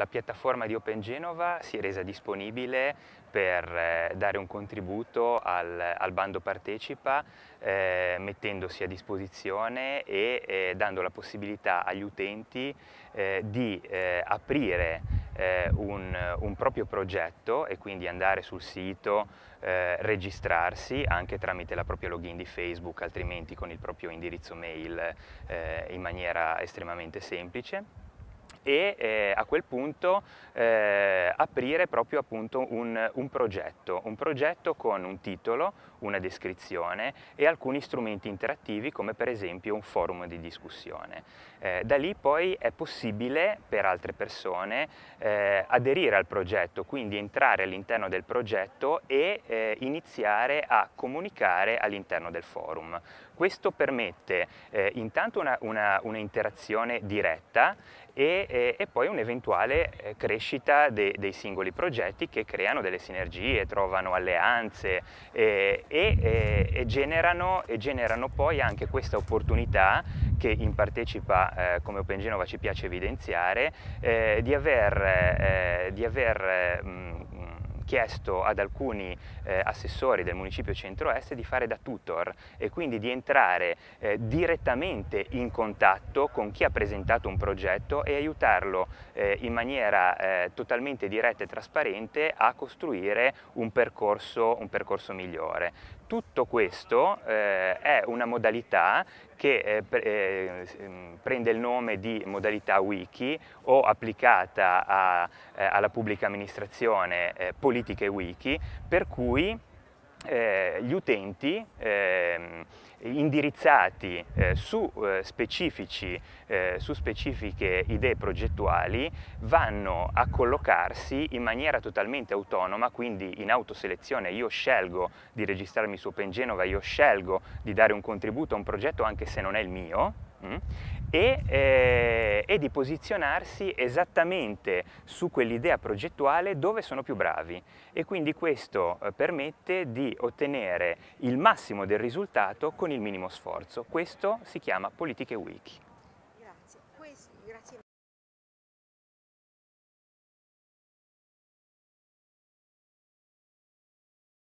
La piattaforma di Open Genova si è resa disponibile per eh, dare un contributo al, al bando partecipa eh, mettendosi a disposizione e eh, dando la possibilità agli utenti eh, di eh, aprire eh, un, un, proprio progetto e quindi andare sul sito, registrarsi anche tramite la propria login di Facebook, altrimenti con il proprio indirizzo mail in maniera estremamente semplice e eh, a quel punto eh, aprire proprio appunto un, un, progetto, un progetto con un titolo, una descrizione e alcuni strumenti interattivi come per esempio un forum di discussione. Eh, da lì poi è possibile per altre persone eh, aderire al progetto, quindi entrare all'interno del progetto e eh, iniziare a comunicare all'interno del forum. Questo permette eh, intanto una, una, una interazione diretta e e, e poi un'eventuale eh, crescita de, dei singoli progetti che creano delle sinergie, trovano alleanze eh, e, e, generano, e, generano, poi anche questa opportunità che in partecipa eh, come Open Genova ci piace evidenziare eh, di aver, eh, di aver mh, mm, chiesto ad alcuni eh, assessori del municipio centro-est di fare da tutor e quindi di entrare eh, direttamente in contatto con chi ha presentato un progetto e aiutarlo eh, in maniera eh, totalmente diretta e trasparente a costruire un percorso, un percorso migliore tutto questo eh, è una modalità che eh, eh mm, prende il nome di modalità wiki o applicata a, eh, alla pubblica amministrazione eh, politiche wiki, per cui eh, gli utenti eh, indirizzati eh, su, eh, specifici, eh, su specifiche idee progettuali vanno a collocarsi in maniera totalmente autonoma, quindi in autoselezione io scelgo di registrarmi su Open io scelgo di dare un contributo a un progetto anche se non è il mio, Mm? E, eh, e, di posizionarsi esattamente su quell'idea progettuale dove sono più bravi e quindi questo eh, permette di ottenere il massimo del risultato con il minimo sforzo. Questo si chiama politiche wiki.